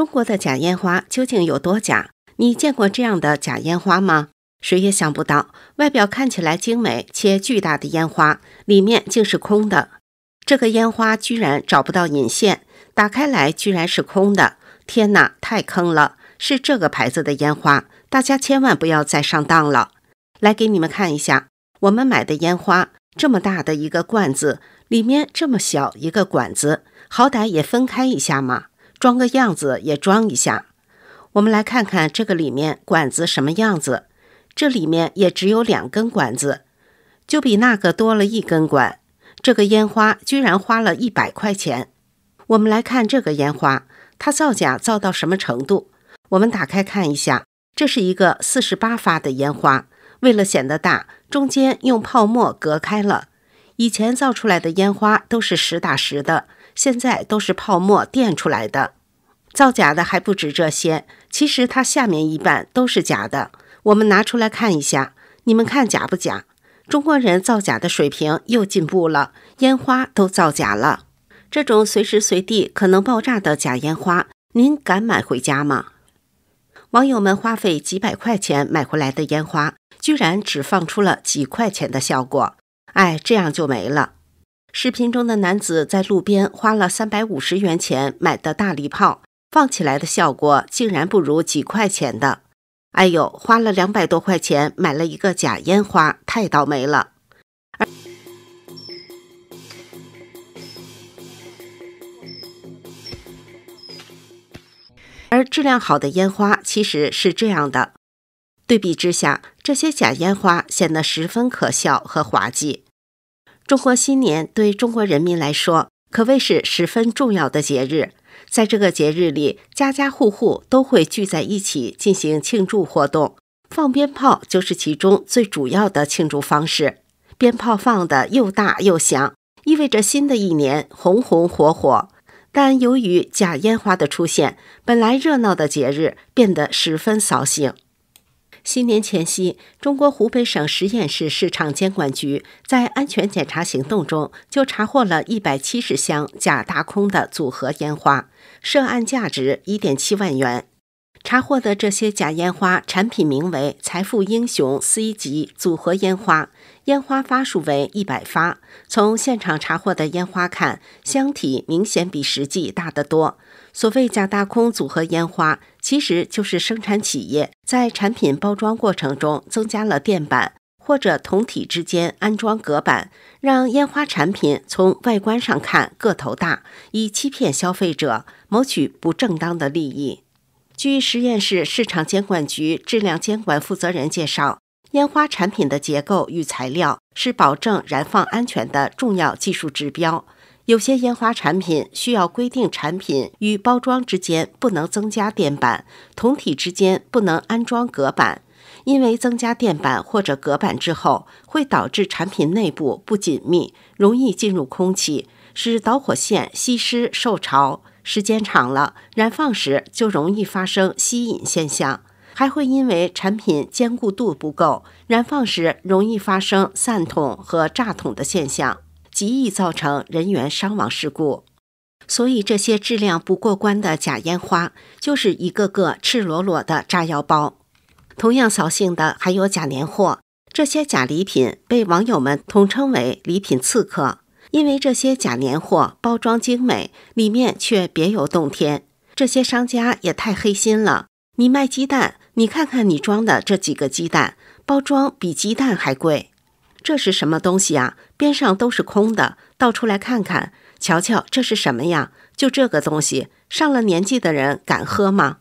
中国的假烟花究竟有多假？你见过这样的假烟花吗？谁也想不到，外表看起来精美且巨大的烟花，里面竟是空的。这个烟花居然找不到引线，打开来居然是空的！天哪，太坑了！是这个牌子的烟花，大家千万不要再上当了。来给你们看一下，我们买的烟花，这么大的一个罐子，里面这么小一个管子，好歹也分开一下嘛。装个样子也装一下，我们来看看这个里面管子什么样子。这里面也只有两根管子，就比那个多了一根管。这个烟花居然花了一百块钱。我们来看这个烟花，它造假造到什么程度？我们打开看一下，这是一个四十八发的烟花，为了显得大，中间用泡沫隔开了。以前造出来的烟花都是实打实的。现在都是泡沫垫出来的，造假的还不止这些。其实它下面一半都是假的，我们拿出来看一下，你们看假不假？中国人造假的水平又进步了，烟花都造假了。这种随时随地可能爆炸的假烟花，您敢买回家吗？网友们花费几百块钱买回来的烟花，居然只放出了几块钱的效果，哎，这样就没了。视频中的男子在路边花了三百五十元钱买的大礼炮，放起来的效果竟然不如几块钱的。哎呦，花了两百多块钱买了一个假烟花，太倒霉了。而质量好的烟花其实是这样的，对比之下，这些假烟花显得十分可笑和滑稽。中国新年对中国人民来说可谓是十分重要的节日，在这个节日里，家家户户都会聚在一起进行庆祝活动，放鞭炮就是其中最主要的庆祝方式。鞭炮放的又大又响，意味着新的一年红红火火。但由于假烟花的出现，本来热闹的节日变得十分扫兴。新年前夕，中国湖北省十堰市市场监管局在安全检查行动中，就查获了一百七十箱假大空的组合烟花，涉案价值一点七万元。查获的这些假烟花产品名为“财富英雄 C 级组合烟花”。烟花发数为一百发。从现场查获的烟花看，箱体明显比实际大得多。所谓假大空组合烟花，其实就是生产企业在产品包装过程中增加了垫板或者筒体之间安装隔板，让烟花产品从外观上看个头大，以欺骗消费者，谋取不正当的利益。据十堰市市场监管局质量监管负责人介绍。烟花产品的结构与材料是保证燃放安全的重要技术指标。有些烟花产品需要规定产品与包装之间不能增加垫板，筒体之间不能安装隔板，因为增加垫板或者隔板之后，会导致产品内部不紧密，容易进入空气，使导火线吸湿受潮，时间长了，燃放时就容易发生吸引现象。还会因为产品坚固度不够，燃放时容易发生散筒和炸筒的现象，极易造成人员伤亡事故。所以这些质量不过关的假烟花，就是一个个赤裸裸的炸药包。同样扫兴的还有假年货，这些假礼品被网友们统称为“礼品刺客”，因为这些假年货包装精美，里面却别有洞天。这些商家也太黑心了。你卖鸡蛋，你看看你装的这几个鸡蛋，包装比鸡蛋还贵，这是什么东西啊？边上都是空的，倒出来看看，瞧瞧这是什么呀？就这个东西，上了年纪的人敢喝吗？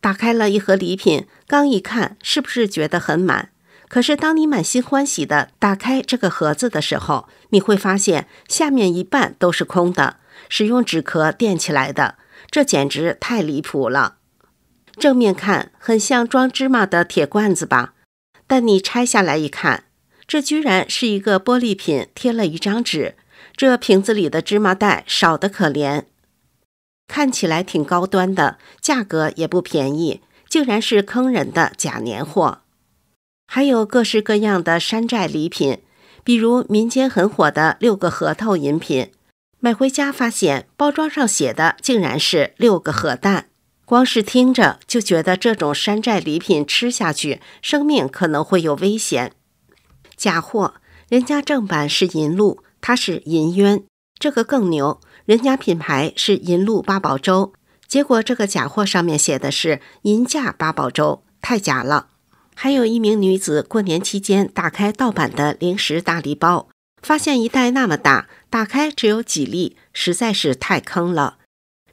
打开了一盒礼品，刚一看是不是觉得很满？可是当你满心欢喜的打开这个盒子的时候，你会发现下面一半都是空的，是用纸壳垫起来的，这简直太离谱了。正面看很像装芝麻的铁罐子吧，但你拆下来一看，这居然是一个玻璃瓶贴了一张纸，这瓶子里的芝麻袋少得可怜。看起来挺高端的，价格也不便宜，竟然是坑人的假年货。还有各式各样的山寨礼品，比如民间很火的六个核桃饮品，买回家发现包装上写的竟然是六个核弹。光是听着就觉得这种山寨礼品吃下去，生命可能会有危险。假货，人家正版是银鹭，它是银渊，这个更牛。人家品牌是银鹭八宝粥，结果这个假货上面写的是银价八宝粥，太假了。还有一名女子过年期间打开盗版的零食大礼包，发现一袋那么大，打开只有几粒，实在是太坑了。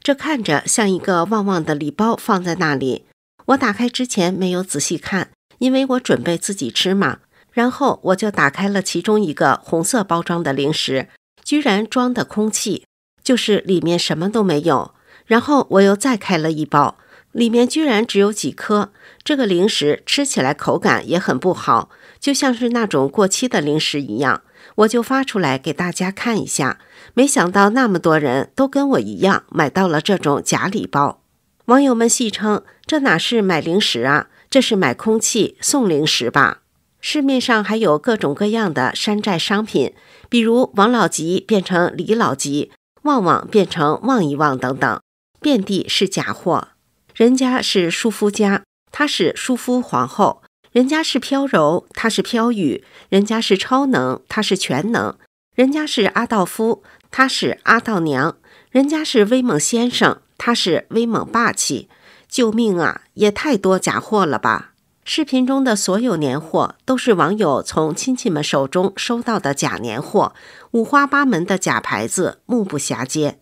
这看着像一个旺旺的礼包放在那里，我打开之前没有仔细看，因为我准备自己吃嘛。然后我就打开了其中一个红色包装的零食，居然装的空气，就是里面什么都没有。然后我又再开了一包。里面居然只有几颗，这个零食吃起来口感也很不好，就像是那种过期的零食一样。我就发出来给大家看一下，没想到那么多人都跟我一样买到了这种假礼包。网友们戏称：“这哪是买零食啊，这是买空气送零食吧？”市面上还有各种各样的山寨商品，比如王老吉变成李老吉，旺旺变成旺一旺等等，遍地是假货。人家是舒夫家，她是舒夫皇后；人家是飘柔，她是飘雨；人家是超能，她是全能；人家是阿道夫，她是阿道娘；人家是威猛先生，她是威猛霸气。救命啊！也太多假货了吧？视频中的所有年货都是网友从亲戚们手中收到的假年货，五花八门的假牌子，目不暇接。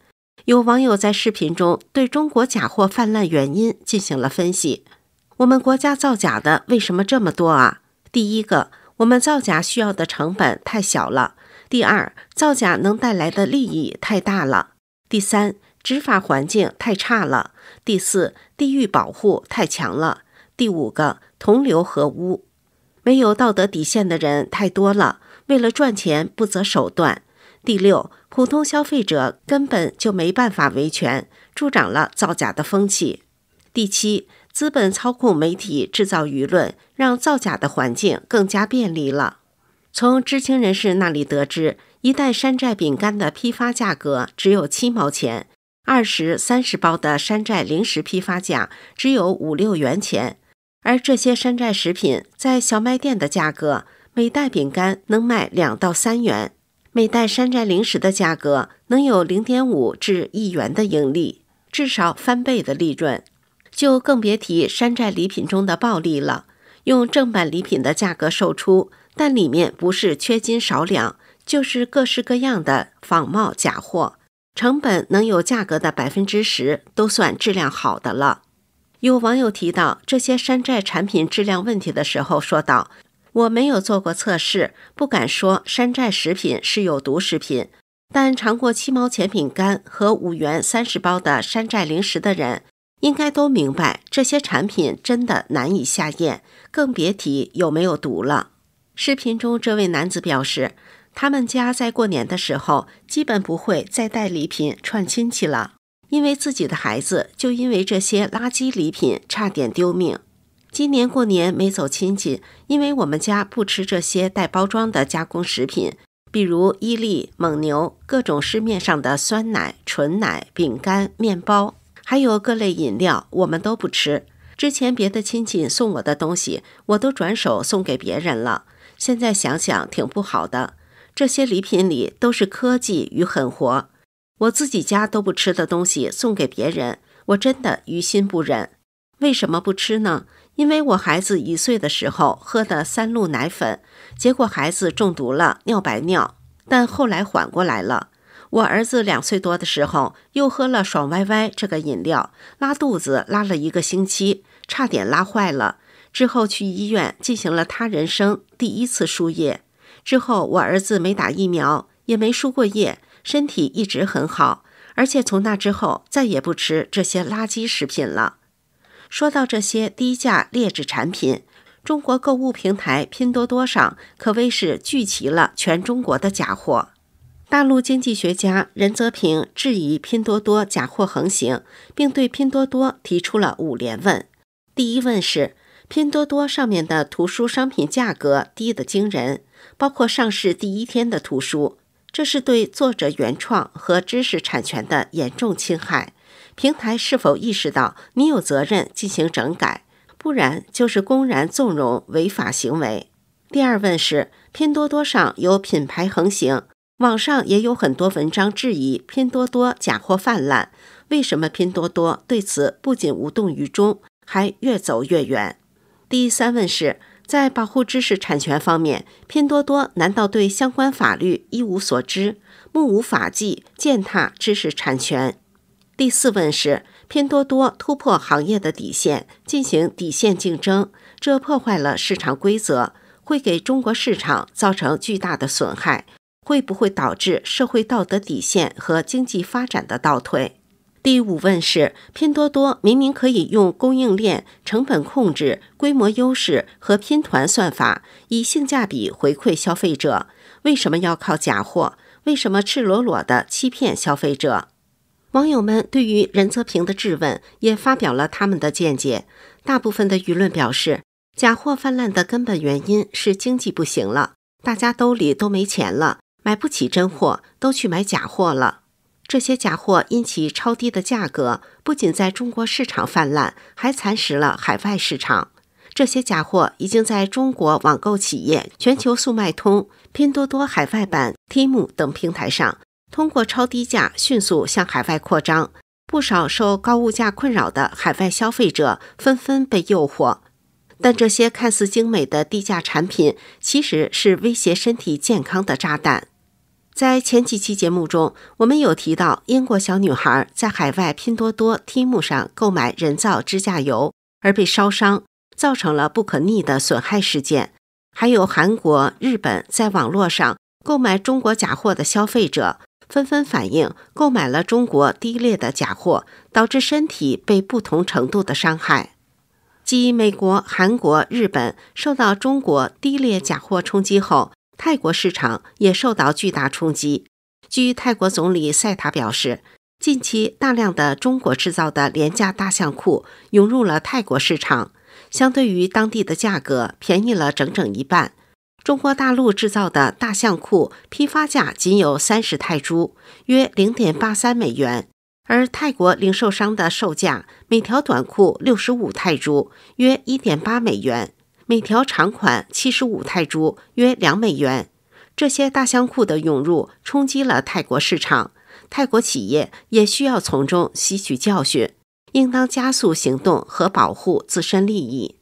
有网友在视频中对中国假货泛滥原因进行了分析。我们国家造假的为什么这么多啊？第一个，我们造假需要的成本太小了；第二，造假能带来的利益太大了；第三，执法环境太差了；第四，地域保护太强了；第五个，同流合污，没有道德底线的人太多了，为了赚钱不择手段。第六，普通消费者根本就没办法维权，助长了造假的风气。第七，资本操控媒体制造舆论，让造假的环境更加便利了。从知情人士那里得知，一袋山寨饼干的批发价格只有七毛钱，二十、三十包的山寨零食批发价只有五六元钱，而这些山寨食品在小卖店的价格，每袋饼干能卖两到三元。每袋山寨零食的价格能有零点五至一元的盈利，至少翻倍的利润，就更别提山寨礼品中的暴利了。用正版礼品的价格售出，但里面不是缺斤少两，就是各式各样的仿冒假货，成本能有价格的百分之十都算质量好的了。有网友提到这些山寨产品质量问题的时候说道。我没有做过测试，不敢说山寨食品是有毒食品。但尝过七毛钱饼干和五元三十包的山寨零食的人，应该都明白这些产品真的难以下咽，更别提有没有毒了。视频中这位男子表示，他们家在过年的时候基本不会再带礼品串亲戚了，因为自己的孩子就因为这些垃圾礼品差点丢命。今年过年没走亲戚，因为我们家不吃这些带包装的加工食品，比如伊利、蒙牛各种市面上的酸奶、纯奶、饼干、面包，还有各类饮料，我们都不吃。之前别的亲戚送我的东西，我都转手送给别人了。现在想想挺不好的，这些礼品里都是科技与狠活，我自己家都不吃的东西送给别人，我真的于心不忍。为什么不吃呢？因为我孩子一岁的时候喝的三鹿奶粉，结果孩子中毒了，尿白尿，但后来缓过来了。我儿子两岁多的时候又喝了爽歪歪这个饮料，拉肚子拉了一个星期，差点拉坏了。之后去医院进行了他人生第一次输液。之后我儿子没打疫苗，也没输过液，身体一直很好，而且从那之后再也不吃这些垃圾食品了。说到这些低价劣质产品，中国购物平台拼多多上可谓是聚齐了全中国的假货。大陆经济学家任泽平质疑拼多多假货横行，并对拼多多提出了五连问。第一问是，拼多多上面的图书商品价格低得惊人，包括上市第一天的图书，这是对作者原创和知识产权的严重侵害。平台是否意识到你有责任进行整改，不然就是公然纵容违法行为。第二问是，拼多多上有品牌横行，网上也有很多文章质疑拼多多假货泛滥，为什么拼多多对此不仅无动于衷，还越走越远？第三问是在保护知识产权方面，拼多多难道对相关法律一无所知，目无法纪，践踏知识产权？第四问是：拼多多突破行业的底线，进行底线竞争，这破坏了市场规则，会给中国市场造成巨大的损害，会不会导致社会道德底线和经济发展的倒退？第五问是：拼多多明明可以用供应链成本控制、规模优势和拼团算法，以性价比回馈消费者，为什么要靠假货？为什么赤裸裸的欺骗消费者？网友们对于任泽平的质问也发表了他们的见解，大部分的舆论表示，假货泛滥的根本原因是经济不行了，大家兜里都没钱了，买不起真货，都去买假货了。这些假货因其超低的价格，不仅在中国市场泛滥，还蚕食了海外市场。这些假货已经在中国网购企业全球速卖通、拼多多海外版、t i k 等平台上。通过超低价迅速向海外扩张，不少受高物价困扰的海外消费者纷纷被诱惑。但这些看似精美的低价产品，其实是威胁身体健康的炸弹。在前几期节目中，我们有提到英国小女孩在海外拼多多 T m 上购买人造指甲油而被烧伤，造成了不可逆的损害事件。还有韩国、日本在网络上购买中国假货的消费者。纷纷反映购买了中国低劣的假货，导致身体被不同程度的伤害。继美国、韩国、日本受到中国低劣假货冲击后，泰国市场也受到巨大冲击。据泰国总理塞塔表示，近期大量的中国制造的廉价大象裤涌入了泰国市场，相对于当地的价格便宜了整整一半。中国大陆制造的大象裤批发价仅有三十泰铢，约零点八三美元，而泰国零售商的售价每条短裤六十五泰铢，约一点八美元；每条长款七十五泰铢，约两美元。这些大象裤的涌入冲击了泰国市场，泰国企业也需要从中吸取教训，应当加速行动和保护自身利益，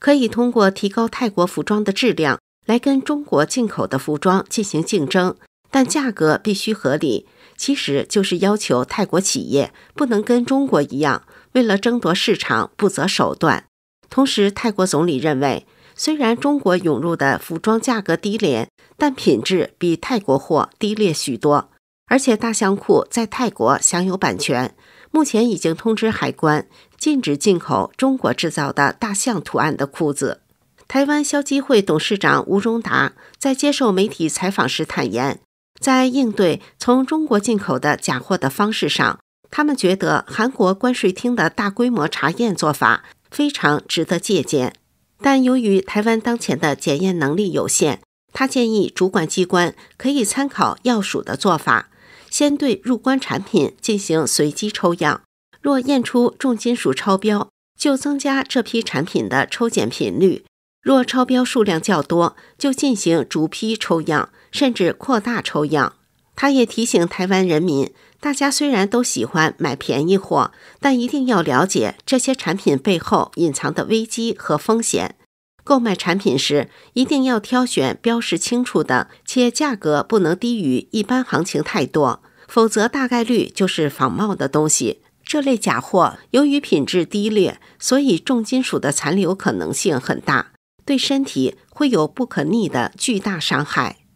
可以通过提高泰国服装的质量。来跟中国进口的服装进行竞争，但价格必须合理，其实就是要求泰国企业不能跟中国一样，为了争夺市场不择手段。同时，泰国总理认为，虽然中国涌入的服装价格低廉，但品质比泰国货低劣许多，而且大象裤在泰国享有版权，目前已经通知海关禁止进口中国制造的大象图案的裤子。台湾消基会董事长吴荣达在接受媒体采访时坦言，在应对从中国进口的假货的方式上，他们觉得韩国关税厅的大规模查验做法非常值得借鉴。但由于台湾当前的检验能力有限，他建议主管机关可以参考药署的做法，先对入关产品进行随机抽样，若验出重金属超标，就增加这批产品的抽检频率。若超标数量较多，就进行逐批抽样，甚至扩大抽样。他也提醒台湾人民，大家虽然都喜欢买便宜货，但一定要了解这些产品背后隐藏的危机和风险。购买产品时，一定要挑选标识清楚的，且价格不能低于一般行情太多，否则大概率就是仿冒的东西。这类假货由于品质低劣，所以重金属的残留可能性很大。对身体会有不可逆的巨大伤害。